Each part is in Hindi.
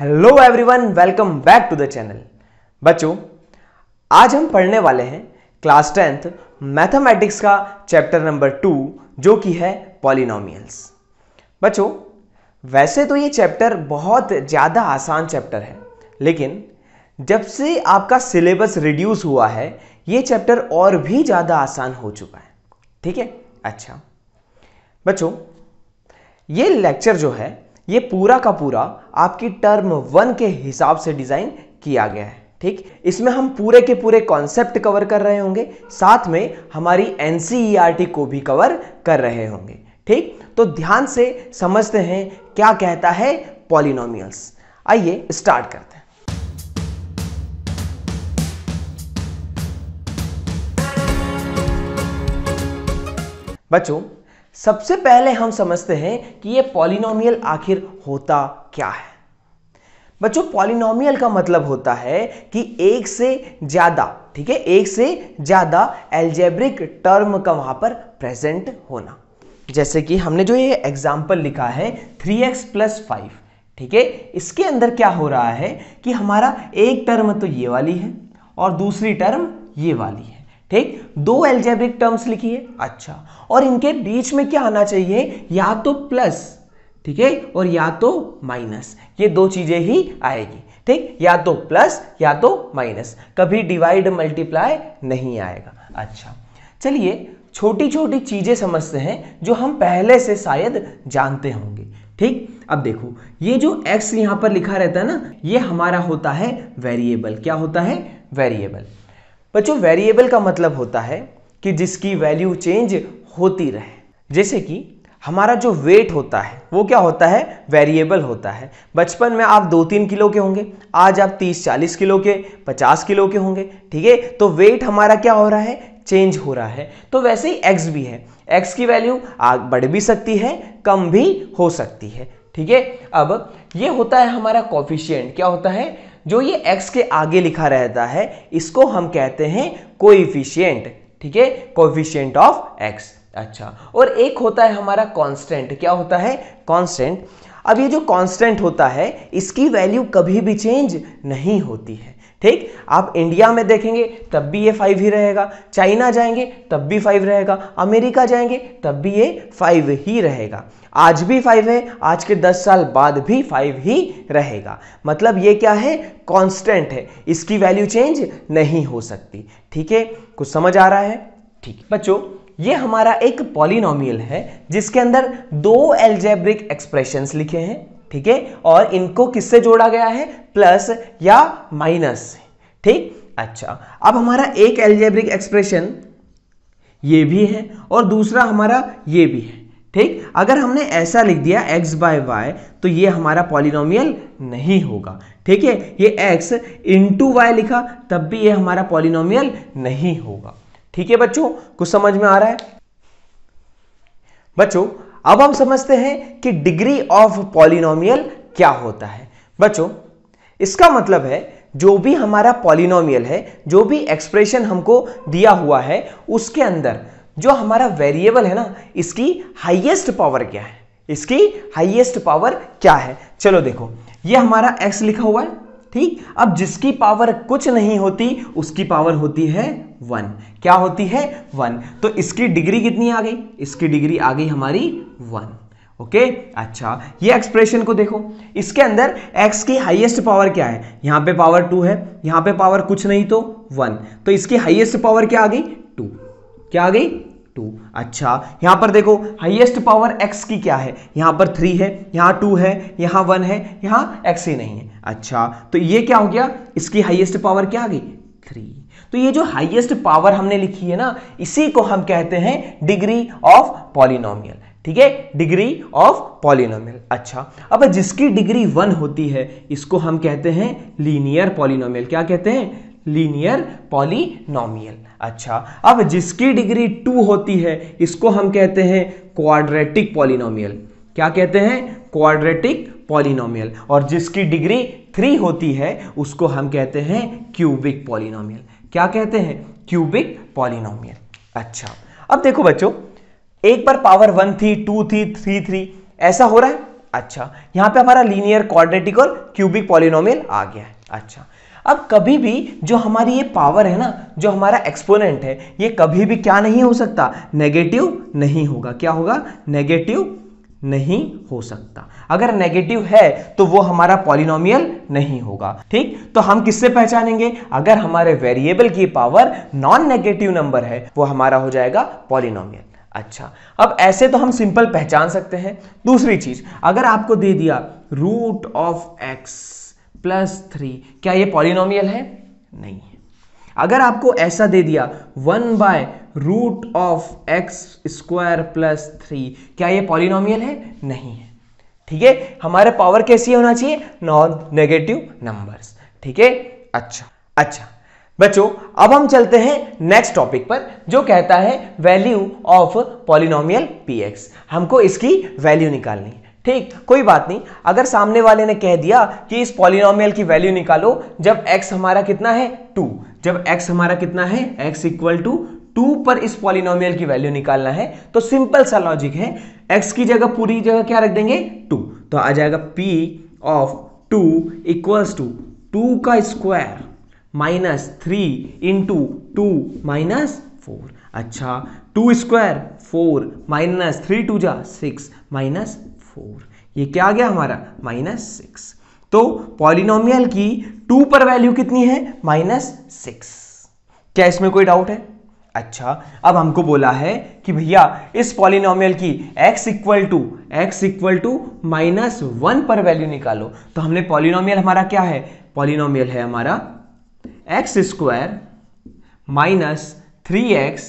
Hello everyone welcome back to the channel बच्चों आज हम पढ़ने वाले हैं क्लास टेंथ मैथमेटिक्स का चैप्टर नंबर टू जो कि है पॉलिनोमियल्स बच्चों वैसे तो ये चैप्टर बहुत ज़्यादा आसान चैप्टर है लेकिन जब से आपका सिलेबस रिड्यूस हुआ है ये चैप्टर और भी ज़्यादा आसान हो चुका है ठीक है अच्छा बच्चों ये लेक्चर जो है ये पूरा का पूरा आपकी टर्म वन के हिसाब से डिज़ाइन किया गया है ठीक इसमें हम पूरे के पूरे कॉन्सेप्ट कवर कर रहे होंगे साथ में हमारी एनसीईआरटी e को भी कवर कर रहे होंगे ठीक तो ध्यान से समझते हैं क्या कहता है पॉलिनोमियल्स आइए स्टार्ट करते हैं बच्चों सबसे पहले हम समझते हैं कि ये पॉलिनोमियल आखिर होता क्या है बच्चों पॉलिनोमियल का मतलब होता है कि एक से ज़्यादा ठीक है एक से ज़्यादा एल्जेब्रिक टर्म का वहां पर प्रेजेंट होना जैसे कि हमने जो ये एग्जाम्पल लिखा है थ्री एक्स प्लस फाइव ठीक है इसके अंदर क्या हो रहा है कि हमारा एक टर्म तो ये वाली है और दूसरी टर्म ये वाली है ठीक दो एल्जेब्रिक टर्म्स लिखी है अच्छा और इनके बीच में क्या आना चाहिए या तो प्लस ठीक है और या तो माइनस ये दो चीजें ही आएगी ठीक या तो प्लस या तो माइनस कभी डिवाइड मल्टीप्लाई नहीं आएगा अच्छा चलिए छोटी छोटी चीजें समझते हैं जो हम पहले से शायद जानते होंगे ठीक अब देखो ये जो x यहाँ पर लिखा रहता है ना ये हमारा होता है वेरिएबल क्या होता है वेरिएबल बच्चों वेरिएबल का मतलब होता है कि जिसकी वैल्यू चेंज होती रहे जैसे कि हमारा जो वेट होता है वो क्या होता है वेरिएबल होता है बचपन में आप दो तीन किलो के होंगे आज आप तीस चालीस किलो के पचास किलो के होंगे ठीक है तो वेट हमारा क्या हो रहा है चेंज हो रहा है तो वैसे ही एक्स भी है एक्स की वैल्यू आग बढ़ भी सकती है कम भी हो सकती है ठीक है अब ये होता है हमारा कॉफिशियंट क्या होता है जो ये x के आगे लिखा रहता है इसको हम कहते हैं कोइफिशियंट ठीक है कोफिशियंट ऑफ x अच्छा और एक होता है हमारा कांस्टेंट क्या होता है कांस्टेंट अब ये जो कांस्टेंट होता है इसकी वैल्यू कभी भी चेंज नहीं होती है ठीक आप इंडिया में देखेंगे तब भी ये फाइव ही रहेगा चाइना जाएंगे तब भी फाइव रहेगा अमेरिका जाएंगे तब भी ये फाइव ही रहेगा आज भी फाइव है आज के दस साल बाद भी फाइव ही रहेगा मतलब ये क्या है कांस्टेंट है इसकी वैल्यू चेंज नहीं हो सकती ठीक है कुछ समझ आ रहा है ठीक बच्चों ये हमारा एक पॉलिनोमियल है जिसके अंदर दो एल्जेब्रिक एक्सप्रेशंस लिखे हैं ठीक है और इनको किससे जोड़ा गया है प्लस या माइनस ठीक अच्छा अब हमारा एक एल्जेब्रिक एक्सप्रेशन ये भी है और दूसरा हमारा ये भी है ठीक अगर हमने ऐसा लिख दिया x बाय वाई तो ये हमारा पॉलिनोमियल नहीं होगा ठीक है ये x इंटू वाई लिखा तब भी ये हमारा पॉलिनोमियल नहीं होगा ठीक है बच्चों कुछ समझ में आ रहा है बच्चों अब हम समझते हैं कि डिग्री ऑफ पॉलिनोमियल क्या होता है बच्चों इसका मतलब है जो भी हमारा पॉलिनोमियल है जो भी एक्सप्रेशन हमको दिया हुआ है उसके अंदर जो हमारा वेरिएबल है ना इसकी हाइएस्ट पावर क्या है इसकी हाइएस्ट पावर क्या है चलो देखो ये हमारा एक्स लिखा हुआ है ठीक अब जिसकी पावर कुछ नहीं होती उसकी पावर होती है वन क्या होती है वन तो इसकी डिग्री कितनी आ गई इसकी डिग्री आ गई हमारी वन ओके okay? अच्छा ये एक्सप्रेशन को देखो इसके अंदर एक्स की हाईएस्ट पावर क्या है यहाँ पे पावर टू है यहाँ पे पावर कुछ नहीं तो वन तो इसकी हाईएस्ट पावर क्या आ गई टू क्या आ गई टू अच्छा यहां पर देखो हाइएस्ट पावर एक्स की क्या है यहां पर थ्री है यहां टू है यहां वन है यहां एक्स ही नहीं है अच्छा तो ये क्या हो गया इसकी हाइएस्ट पावर क्या आ गई थ्री तो ये जो हाइएस्ट पावर हमने लिखी है ना इसी को हम कहते हैं डिग्री ऑफ पॉलिनोमियल ठीक है डिग्री ऑफ पॉलिनोमियल अच्छा अब जिसकी डिग्री वन होती है इसको हम कहते हैं लीनियर पॉलिनोमियल क्या कहते हैं लीनियर पॉलिनोमियल अच्छा अब जिसकी डिग्री टू होती है इसको हम कहते हैं क्वाड्रेटिक पॉलिनोमियल क्या कहते हैं क्वाड्रेटिक पॉलिनोमियल और जिसकी डिग्री थ्री होती है उसको हम कहते हैं क्यूबिक पॉलिनोमियल क्या कहते हैं क्यूबिक पॉलिनोमियल अच्छा अब देखो बच्चों एक पर पावर वन थी टू थी थ्री थ्री ऐसा हो रहा है अच्छा यहां पे हमारा लीनियर क्वाड्रेटिक और क्यूबिक पॉलिनोमियल आ गया है अच्छा अब कभी भी जो हमारी ये पावर है ना जो हमारा एक्सपोनेंट है ये कभी भी क्या नहीं हो सकता नेगेटिव नहीं होगा क्या होगा नेगेटिव नहीं हो सकता अगर नेगेटिव है तो वो हमारा पॉलिनोमियल नहीं होगा ठीक तो हम किससे पहचानेंगे अगर हमारे वेरिएबल की पावर नॉन नेगेटिव नंबर है वो हमारा हो जाएगा पॉलिनोमियल अच्छा अब ऐसे तो हम सिंपल पहचान सकते हैं दूसरी चीज अगर आपको दे दिया root of x plus three क्या ये पॉलिनोमियल है नहीं है अगर आपको ऐसा दे दिया one by root of x square plus three क्या ये पॉलिनोमियल है नहीं है ठीक है हमारे पावर कैसी होना चाहिए नॉन नेगेटिव नंबर्स ठीक है अच्छा अच्छा बच्चों अब हम चलते हैं नेक्स्ट टॉपिक पर जो कहता है वैल्यू ऑफ पॉलिनोमियल पी हमको इसकी वैल्यू निकालनी है ठीक कोई बात नहीं अगर सामने वाले ने कह दिया कि इस पॉलिनोमियल की वैल्यू निकालो जब एक्स हमारा कितना है टू जब एक्स हमारा कितना है एक्स इक्वल टू टू पर इस पॉलिनोमियल की वैल्यू निकालना है तो सिंपल सा लॉजिक है एक्स की जगह पूरी जगह क्या रख देंगे टू तो आ जाएगा p of two equals to two का square minus three into two minus four अच्छा two square four minus three two जा सिक्स माइनस फोर ये क्या आ गया हमारा माइनस सिक्स तो पॉलिनोमियल की टू पर वैल्यू कितनी है माइनस सिक्स क्या इसमें कोई डाउट है अच्छा अब हमको बोला है कि भैया इस पॉलिनोमियल की x equal to x equal to minus one पर वैल्यू निकालो तो हमने पॉलिनोमियल हमारा क्या है पॉलिनोमियल है हमारा x square minus three x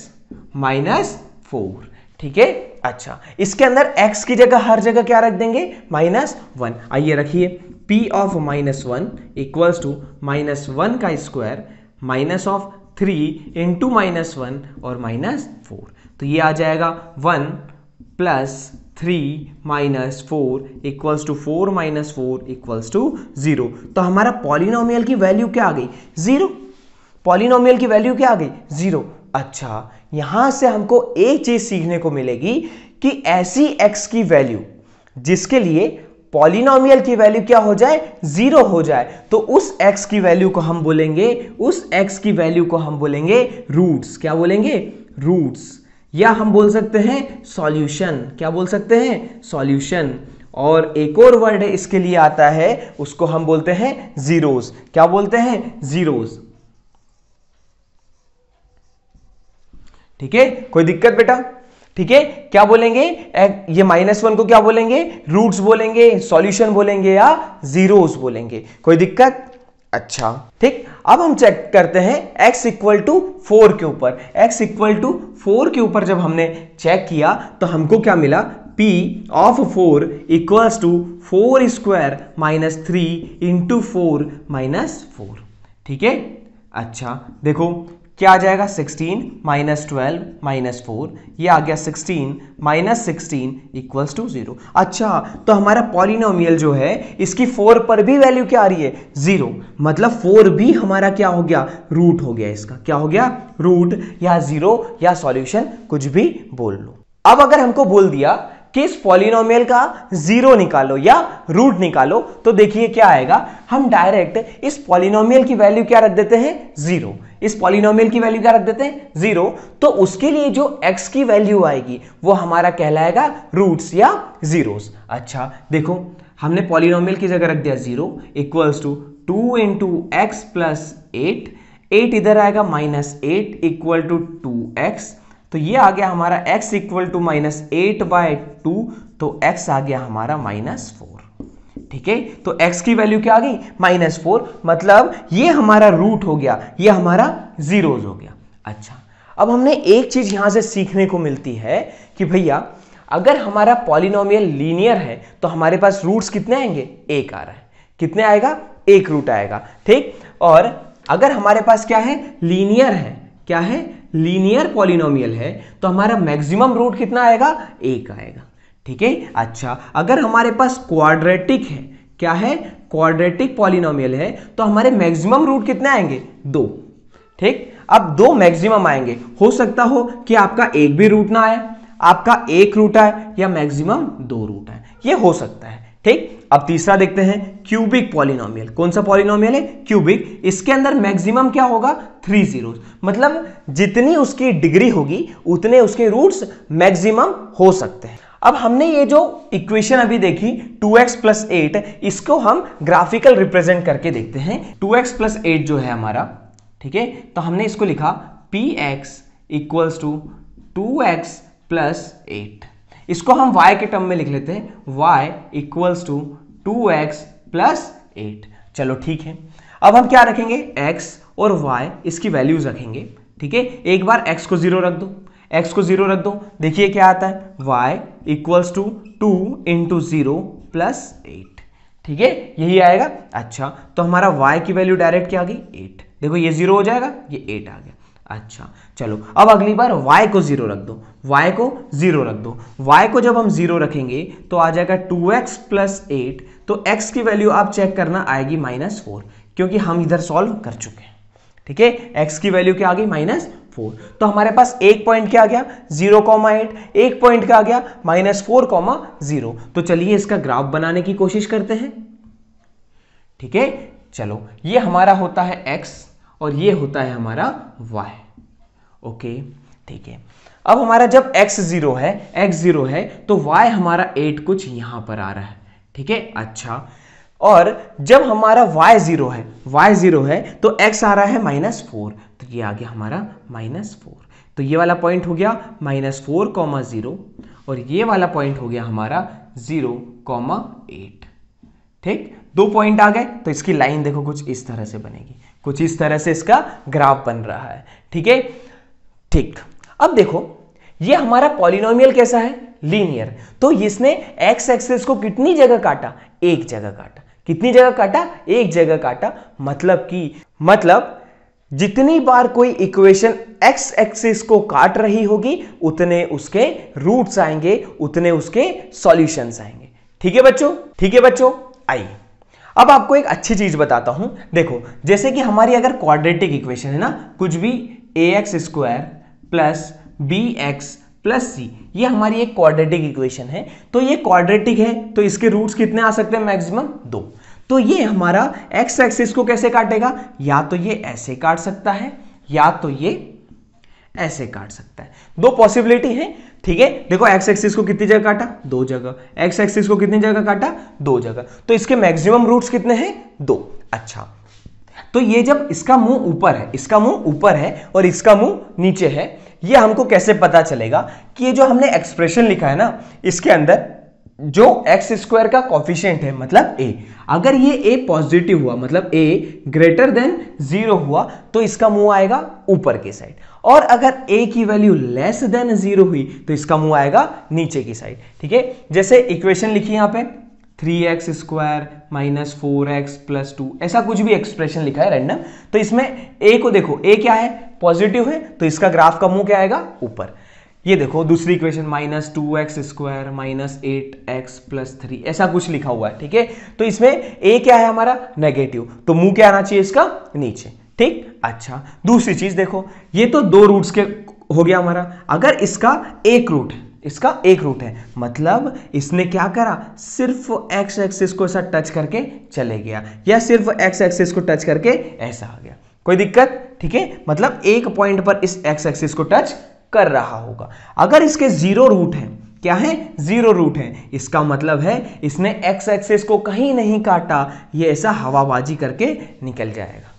minus four ठीक है अच्छा इसके अंदर x की जगह हर जगह क्या रख देंगे माइनस वन आइए रखिए p of minus one equals to minus one का square minus of three into minus one और माइनस फोर तो ये आ जाएगा one plus three minus four equals to four minus four equals to zero तो हमारा पॉलिनोमियल की वैल्यू क्या आ गई जीरो पॉलिनोमियल की वैल्यू क्या आ गई जीरो अच्छा यहां से हमको एक चीज सीखने को मिलेगी कि ऐसी एक्स की वैल्यू जिसके लिए पॉलिनोमियल की वैल्यू क्या हो जाए जीरो हो जाए तो उस एक्स की वैल्यू को हम बोलेंगे उस एक्स की वैल्यू को हम बोलेंगे रूट्स क्या बोलेंगे रूट्स या हम बोल सकते हैं सॉल्यूशन क्या बोल सकते हैं सॉल्यूशन और एक और वर्ड इसके लिए आता है उसको हम बोलते हैं जीरोस क्या बोलते हैं जीरोज़ ठीक है कोई दिक्कत बेटा ठीक है क्या बोलेंगे ये माइनस वन को क्या बोलेंगे रूट्स बोलेंगे सॉल्यूशन बोलेंगे या जीरोस बोलेंगे कोई दिक्कत अच्छा ठीक अब हम चेक करते हैं x इक्वल टू फोर के ऊपर x इक्वल टू फोर के ऊपर जब हमने चेक किया तो हमको क्या मिला p of four equal to four square minus three into four minus four ठीक है अच्छा देखो क्या आ जाएगा 16 माइनस ट्वेल्व माइनस फोर यह आ गया 16 minus sixteen equals to zero अच्छा तो हमारा पॉलिनोमियल जो है इसकी फोर पर भी वैल्यू क्या आ रही है जीरो मतलब फोर भी हमारा क्या हो गया रूट हो गया इसका क्या हो गया रूट या जीरो या सॉल्यूशन कुछ भी बोल लो अब अगर हमको बोल दिया किस पॉलिनोमियल का जीरो निकालो या रूट निकालो तो देखिए क्या आएगा हम डायरेक्ट इस पॉलिनोमियल की वैल्यू क्या रख देते हैं जीरो इस पॉलिनोमियल की वैल्यू क्या रख देते हैं जीरो तो उसके लिए जो एक्स की वैल्यू आएगी वो हमारा कहलाएगा रूट्स या जीरोस अच्छा देखो हमने पॉलिनोमियल की जगह रख दिया zero equals to two into x plus eight eight इधर आएगा minus eight equal to two x तो ये आ गया हमारा x equal to minus eight by two तो x आ गया हमारा माइनस फोर ठीक है तो x की वैल्यू क्या आ गई माइनस फोर मतलब ये हमारा रूट हो गया ये हमारा जीरोज हो गया अच्छा अब हमने एक चीज यहां से सीखने को मिलती है कि भैया अगर हमारा पॉलिनोमियल लीनियर है तो हमारे पास रूट्स कितने आएंगे एक आ रहा है कितने आएगा एक रूट आएगा ठीक और अगर हमारे पास क्या है लीनियर है क्या है लीनियर पॉलिनोमियल है तो हमारा मैक्सिमम रूट कितना आएगा एक आएगा ठीक है अच्छा अगर हमारे पास क्वाड्रेटिक है क्या है क्वाड्रेटिक पॉलिनोमियल है तो हमारे मैक्सिमम रूट कितने आएंगे दो ठीक अब दो मैक्सिमम आएंगे हो सकता हो कि आपका एक भी रूट ना आए आपका एक रूट आए या मैक्सिमम दो रूट आए ये हो सकता है ठीक अब तीसरा देखते हैं क्यूबिक पॉलिनोमियल कौन सा पॉलिनोमियल है क्यूबिक इसके अंदर मैक्सिमम क्या होगा थ्री जीरो मतलब जितनी उसकी डिग्री होगी उतने उसके रूट्स मैक्सिमम हो सकते हैं अब हमने ये जो इक्वेशन अभी देखी 2x एक्स प्लस इसको हम ग्राफिकल रिप्रेजेंट करके देखते हैं 2x एक्स प्लस जो है हमारा ठीक है तो हमने इसको लिखा px x equals to two x plus इसको हम y के टर्म में लिख लेते हैं y equals to two x plus eight चलो ठीक है अब हम क्या रखेंगे x और y इसकी वैल्यूज रखेंगे ठीक है एक बार x को जीरो रख दो x को जीरो रख दो देखिए क्या आता है y equals to two into zero plus eight ठीक है यही आएगा अच्छा तो हमारा y की वैल्यू डायरेक्ट क्या आ गई एट देखो ये जीरो हो जाएगा ये एट आ गया अच्छा चलो अब अगली बार y को ज़ीरो रख दो y को ज़ीरो रख दो y को जब हम ज़ीरो रखेंगे तो आ जाएगा 2x एक्स प्लस एट तो x की वैल्यू आप चेक करना आएगी माइनस फोर क्योंकि हम इधर सॉल्व कर चुके हैं ठीक है x की वैल्यू क्या आ गई माइनस फोर तो हमारे पास एक पॉइंट क्या आ गया जीरो कॉमा एट एक पॉइंट क्या आ गया माइनस फोर कॉमा जीरो तो चलिए इसका ग्राफ बनाने की कोशिश करते हैं ठीक है चलो ये हमारा होता है एक्स और ये होता है हमारा y ओके ठीक है अब हमारा जब x जीरो है x जीरो है तो y हमारा एट कुछ यहां पर आ रहा है ठीक है अच्छा और जब हमारा y जीरो है y जीरो है तो x आ रहा है माइनस फोर तो ये आ गया हमारा माइनस फोर तो ये वाला पॉइंट हो गया माइनस फोर कॉमा ज़ीरो और ये वाला पॉइंट हो गया हमारा ज़ीरो कॉमा एट ठीक दो पॉइंट आ गए तो इसकी लाइन देखो कुछ इस तरह से बनेगी कुछ इस तरह से इसका ग्राफ बन रहा है ठीक है ठीक अब देखो ये हमारा पॉलिनोमियल कैसा है लीनियर तो इसने एक्स एक्सेस को कितनी जगह काटा एक जगह काटा कितनी जगह काटा एक जगह काटा मतलब कि मतलब जितनी बार कोई इक्वेशन एक्स एक्सिस को काट रही होगी उतने उसके रूट्स आएंगे उतने उसके सॉल्यूशंस आएंगे ठीक है बच्चों ठीक है बच्चों आइए अब आपको एक अच्छी चीज बताता हूं देखो जैसे कि हमारी अगर क्वाड्रेटिक इक्वेशन है ना कुछ भी a x square plus b x plus c ये हमारी एक क्वाड्रेटिक इक्वेशन है तो ये क्वाड्रेटिक है तो इसके रूट्स कितने आ सकते हैं मैक्सिमम दो तो ये हमारा एक्स एक्सिस को कैसे काटेगा या तो ये ऐसे काट सकता है या तो ये ऐसे काट सकता है दो पॉसिबिलिटी है ठीक है देखो एक्स एक्सिस को कितनी जगह काटा दो जगह एक्स एक्सिस को कितनी जगह काटा दो जगह तो इसके मैक्सिमम रूट्स कितने हैं दो अच्छा तो ये जब इसका मुंह ऊपर है इसका मुंह ऊपर है और इसका मुंह नीचे है ये हमको कैसे पता चलेगा कि ये जो हमने एक्सप्रेशन लिखा है ना इसके अंदर जो एक्स स्क्वायर का कॉफिशियंट है मतलब ए अगर ये ए पॉजिटिव हुआ मतलब ए ग्रेटर देन जीरो हुआ तो इसका मुंह आएगा ऊपर की साइड और अगर ए की वैल्यू लेस देन जीरो हुई तो इसका मुंह आएगा नीचे की साइड ठीक है जैसे इक्वेशन लिखी यहां पे three x square minus four x plus two ऐसा कुछ भी एक्सप्रेशन लिखा है रैंडम तो इसमें ए को देखो ए क्या है पॉजिटिव है तो इसका ग्राफ का मुंह क्या आएगा ऊपर ये देखो दूसरी equation minus two x square minus eight x plus three ऐसा कुछ लिखा हुआ है ठीक है तो इसमें ए क्या है हमारा नेगेटिव तो मुंह क्या आना चाहिए इसका नीचे ठीक अच्छा दूसरी चीज देखो ये तो दो रूट्स के हो गया हमारा अगर इसका एक रूट है इसका एक रूट है मतलब इसने क्या करा सिर्फ एक्स एक्सिस को ऐसा टच करके चले गया या सिर्फ एक्स एक्सिस को टच करके ऐसा आ गया कोई दिक्कत ठीक है मतलब एक पॉइंट पर इस एक्स एक्सिस को टच कर रहा होगा अगर इसके जीरो रूट हैं क्या है जीरो रूट है इसका मतलब है इसने एक्स एक्सेस को कहीं नहीं काटा ये ऐसा हवाबाजी करके निकल जाएगा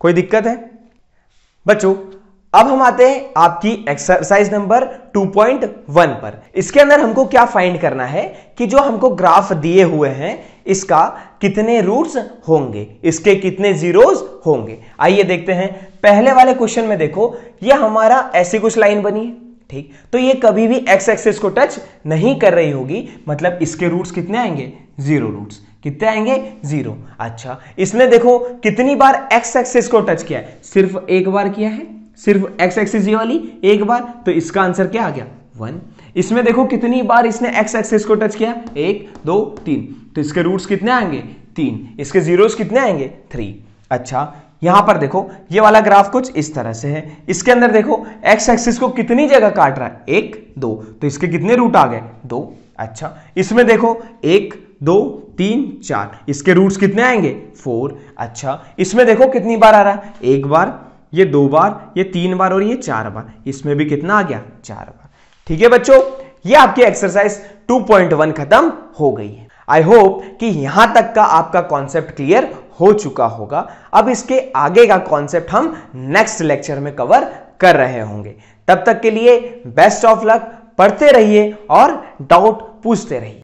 कोई दिक्कत है बच्चों अब हम आते हैं आपकी एक्सरसाइज नंबर 2.1 पर इसके अंदर हमको क्या फाइंड करना है कि जो हमको ग्राफ दिए हुए हैं इसका कितने रूट्स होंगे इसके कितने जीरोस होंगे आइए देखते हैं पहले वाले क्वेश्चन में देखो ये हमारा ऐसी कुछ लाइन बनी है ठीक तो ये कभी भी एक्स एक्सिस को टच नहीं कर रही होगी मतलब इसके रूट्स कितने आएंगे जीरो रूट्स कितने आएंगे जीरो अच्छा इसने देखो कितनी बार एक्स एक्सिस को टच किया है सिर्फ एक बार किया है सिर्फ एक्स एक्सिस ये वाली एक बार तो इसका आंसर क्या आ गया वन इसमें देखो कितनी बार इसने एक्स एक्सिस को टच किया एक दो तीन तो इसके रूट्स कितने आएंगे तीन इसके जीरोस कितने आएंगे थ्री अच्छा यहां पर देखो ये वाला ग्राफ कुछ इस तरह से है इसके अंदर देखो एक्स एक्सिस को कितनी जगह काट रहा है एक दो तो इसके कितने रूट आ गए दो अच्छा इसमें देखो एक दो तीन चार इसके रूट्स कितने आएंगे फोर अच्छा इसमें देखो कितनी बार आ रहा है एक बार ये दो बार ये तीन बार और ये चार बार इसमें भी कितना आ गया चार बार ठीक है बच्चों ये आपकी एक्सरसाइज 2.1 खत्म हो गई है आई होप कि यहां तक का आपका कॉन्सेप्ट क्लियर हो चुका होगा अब इसके आगे का कॉन्सेप्ट हम नेक्स्ट लेक्चर में कवर कर रहे होंगे तब तक के लिए बेस्ट ऑफ लक पढ़ते रहिए और डाउट पूछते रहिए